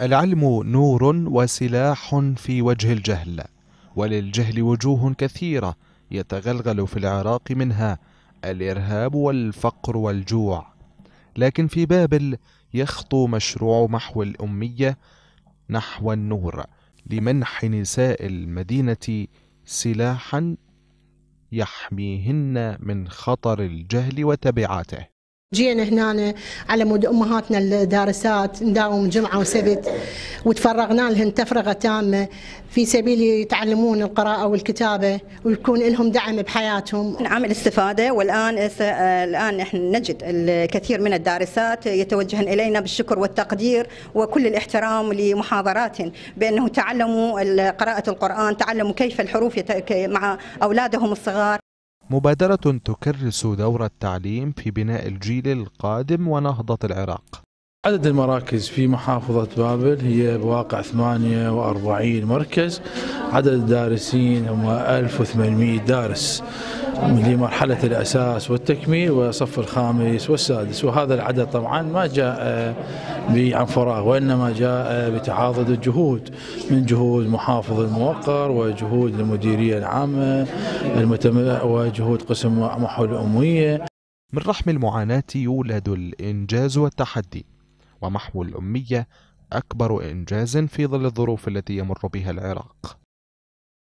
العلم نور وسلاح في وجه الجهل وللجهل وجوه كثيرة يتغلغل في العراق منها الإرهاب والفقر والجوع لكن في بابل يخطو مشروع محو الأمية نحو النور لمنح نساء المدينة سلاحا يحميهن من خطر الجهل وتبعاته جينا هنا على مود امهاتنا الدارسات نداوم جمعه وسبت وتفرغنا لهن تفرغه تامه في سبيل يتعلمون القراءه والكتابه ويكون لهم دعم بحياتهم. نعم الاستفاده والان الان احنا نجد الكثير من الدارسات يتوجهن الينا بالشكر والتقدير وكل الاحترام لمحاضرات بانه تعلموا قراءه القران، تعلموا كيف الحروف يت... مع اولادهم الصغار، مبادرة تكرس دور التعليم في بناء الجيل القادم ونهضة العراق عدد المراكز في محافظة بابل هي بواقع 48 مركز عدد الدارسين هم 1800 دارس لمرحلة الأساس والتكميل وصف الخامس والسادس وهذا العدد طبعا ما جاء آه، عن فراغ وإنما جاء آه، بتعاضد الجهود من جهود محافظ الموقر وجهود المديرية العامة وجهود قسم محو الأموية من رحم المعاناة يولد الإنجاز والتحدي ومحو الأمية أكبر إنجاز في ظل الظروف التي يمر بها العراق